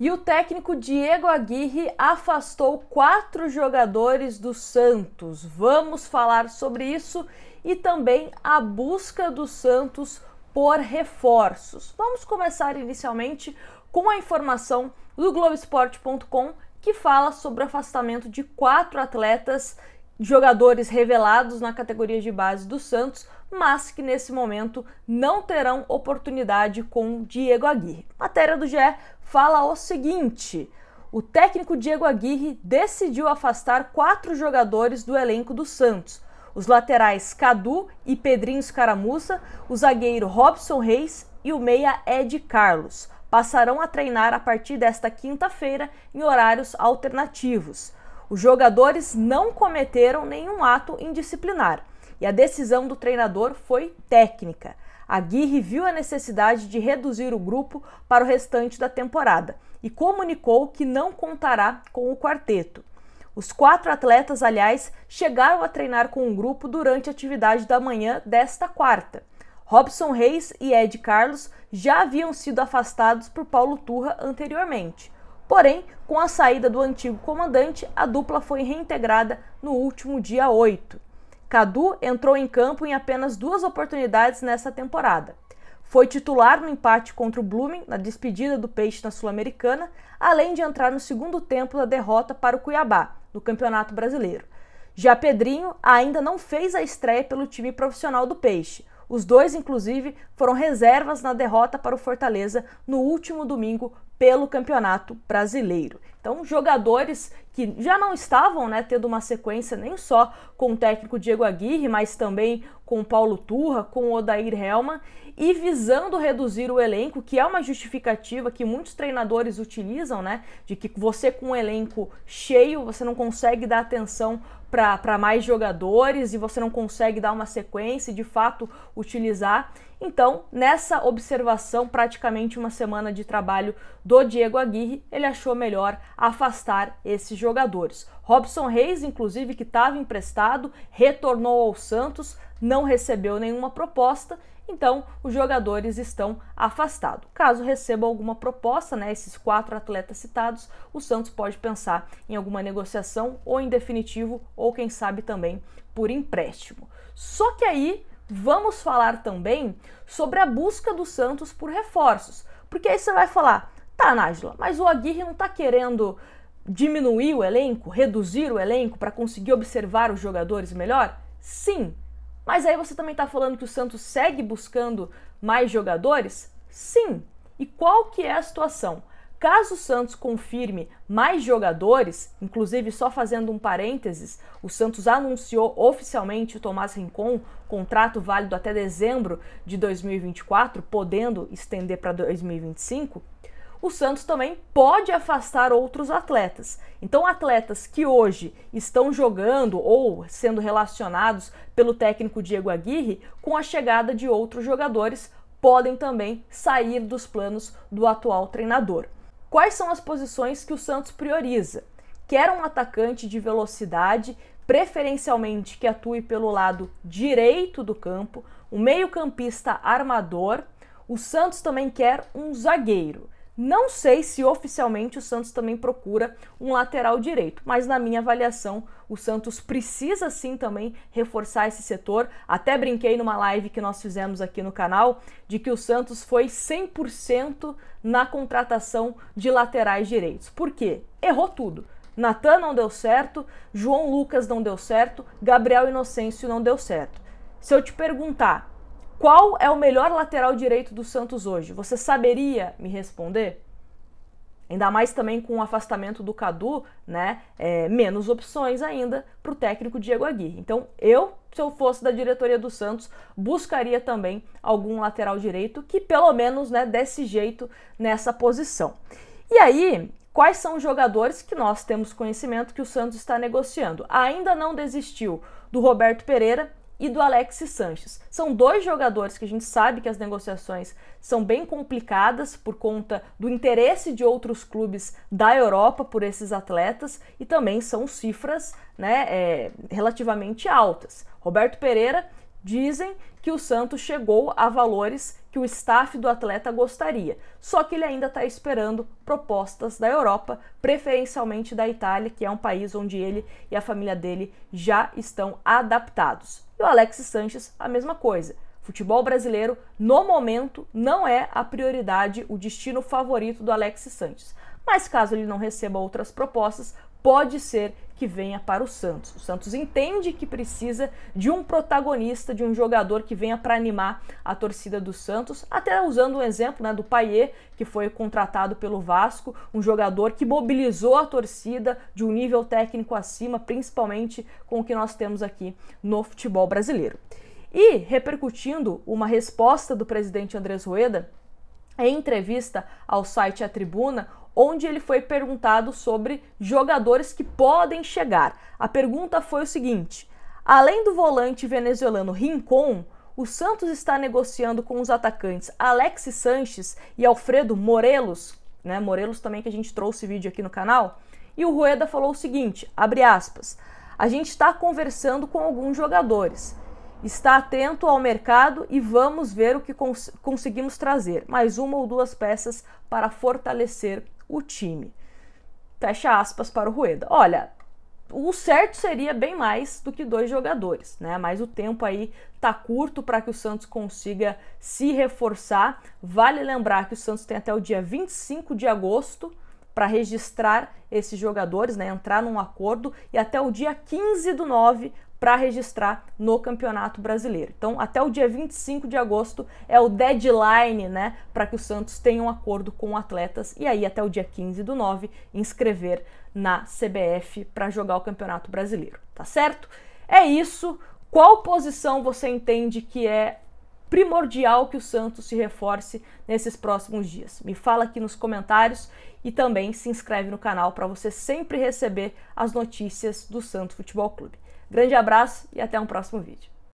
E o técnico Diego Aguirre afastou quatro jogadores do Santos. Vamos falar sobre isso e também a busca do Santos por reforços. Vamos começar inicialmente com a informação do Globoesporte.com que fala sobre o afastamento de quatro atletas jogadores revelados na categoria de base do Santos, mas que nesse momento não terão oportunidade com Diego Aguirre. Matéria do GE fala o seguinte: o técnico Diego Aguirre decidiu afastar quatro jogadores do elenco do Santos. Os laterais Cadu e Pedrinho Escaramuça, o zagueiro Robson Reis e o meia Ed Carlos passarão a treinar a partir desta quinta-feira em horários alternativos. Os jogadores não cometeram nenhum ato indisciplinar e a decisão do treinador foi técnica. Aguirre viu a necessidade de reduzir o grupo para o restante da temporada e comunicou que não contará com o quarteto. Os quatro atletas, aliás, chegaram a treinar com o grupo durante a atividade da manhã desta quarta. Robson Reis e Ed Carlos já haviam sido afastados por Paulo Turra anteriormente. Porém, com a saída do antigo comandante, a dupla foi reintegrada no último dia 8. Cadu entrou em campo em apenas duas oportunidades nessa temporada. Foi titular no empate contra o Blooming na despedida do Peixe na Sul-Americana, além de entrar no segundo tempo da derrota para o Cuiabá, no Campeonato Brasileiro. Já Pedrinho ainda não fez a estreia pelo time profissional do Peixe. Os dois, inclusive, foram reservas na derrota para o Fortaleza no último domingo pelo Campeonato Brasileiro. Então, jogadores que já não estavam né, tendo uma sequência nem só com o técnico Diego Aguirre, mas também com o Paulo Turra, com o Odair Helman, e visando reduzir o elenco, que é uma justificativa que muitos treinadores utilizam, né? De que você com o elenco cheio, você não consegue dar atenção para mais jogadores e você não consegue dar uma sequência e de fato utilizar. Então, nessa observação, praticamente uma semana de trabalho do Diego Aguirre, ele achou melhor afastar esses jogadores. Robson Reis, inclusive, que estava emprestado, retornou ao Santos, não recebeu nenhuma proposta, então os jogadores estão afastados. Caso receba alguma proposta, né, esses quatro atletas citados, o Santos pode pensar em alguma negociação ou em definitivo, ou quem sabe também por empréstimo. Só que aí vamos falar também sobre a busca do Santos por reforços. Porque aí você vai falar, Tá, Nájila, mas o Aguirre não tá querendo diminuir o elenco, reduzir o elenco para conseguir observar os jogadores melhor? Sim. Mas aí você também tá falando que o Santos segue buscando mais jogadores? Sim. E qual que é a situação? Caso o Santos confirme mais jogadores, inclusive só fazendo um parênteses, o Santos anunciou oficialmente o Tomás Rincon, contrato válido até dezembro de 2024, podendo estender para 2025 o Santos também pode afastar outros atletas. Então, atletas que hoje estão jogando ou sendo relacionados pelo técnico Diego Aguirre, com a chegada de outros jogadores, podem também sair dos planos do atual treinador. Quais são as posições que o Santos prioriza? Quer um atacante de velocidade, preferencialmente que atue pelo lado direito do campo, um meio-campista armador. O Santos também quer um zagueiro. Não sei se oficialmente o Santos também procura um lateral direito, mas na minha avaliação o Santos precisa sim também reforçar esse setor. Até brinquei numa live que nós fizemos aqui no canal de que o Santos foi 100% na contratação de laterais direitos. Por quê? Errou tudo. Natan não deu certo, João Lucas não deu certo, Gabriel Inocêncio não deu certo. Se eu te perguntar qual é o melhor lateral direito do Santos hoje? Você saberia me responder? Ainda mais também com o afastamento do Cadu, né? É, menos opções ainda para o técnico Diego Aguirre. Então, eu, se eu fosse da diretoria do Santos, buscaria também algum lateral direito que pelo menos né, desse jeito nessa posição. E aí, quais são os jogadores que nós temos conhecimento que o Santos está negociando? Ainda não desistiu do Roberto Pereira, e do Alex Sanches. São dois jogadores que a gente sabe que as negociações são bem complicadas por conta do interesse de outros clubes da Europa por esses atletas e também são cifras né, é, relativamente altas. Roberto Pereira dizem que o Santos chegou a valores que o staff do atleta gostaria. Só que ele ainda está esperando propostas da Europa, preferencialmente da Itália, que é um país onde ele e a família dele já estão adaptados. E o Alex Sanches, a mesma coisa. Futebol brasileiro, no momento, não é a prioridade, o destino favorito do Alex Sanches. Mas caso ele não receba outras propostas, pode ser que venha para o Santos. O Santos entende que precisa de um protagonista, de um jogador que venha para animar a torcida do Santos, até usando um exemplo né, do Paier, que foi contratado pelo Vasco, um jogador que mobilizou a torcida de um nível técnico acima, principalmente com o que nós temos aqui no futebol brasileiro. E repercutindo uma resposta do presidente Andrés Rueda, em entrevista ao site A Tribuna, onde ele foi perguntado sobre jogadores que podem chegar. A pergunta foi o seguinte: além do volante venezuelano Rincon, o Santos está negociando com os atacantes Alex Sanches e Alfredo Morelos, né? Morelos também que a gente trouxe vídeo aqui no canal. E o Rueda falou o seguinte, abre aspas: "A gente está conversando com alguns jogadores está atento ao mercado e vamos ver o que cons conseguimos trazer. Mais uma ou duas peças para fortalecer o time. Fecha aspas para o Rueda. Olha, o certo seria bem mais do que dois jogadores, né? Mas o tempo aí tá curto para que o Santos consiga se reforçar. Vale lembrar que o Santos tem até o dia 25 de agosto para registrar esses jogadores, né? Entrar num acordo e até o dia 15 do 9 para registrar no Campeonato Brasileiro. Então, até o dia 25 de agosto é o deadline, né, para que o Santos tenha um acordo com atletas e aí até o dia 15 do 9 inscrever na CBF para jogar o Campeonato Brasileiro, tá certo? É isso. Qual posição você entende que é primordial que o Santos se reforce nesses próximos dias. Me fala aqui nos comentários e também se inscreve no canal para você sempre receber as notícias do Santos Futebol Clube. Grande abraço e até um próximo vídeo.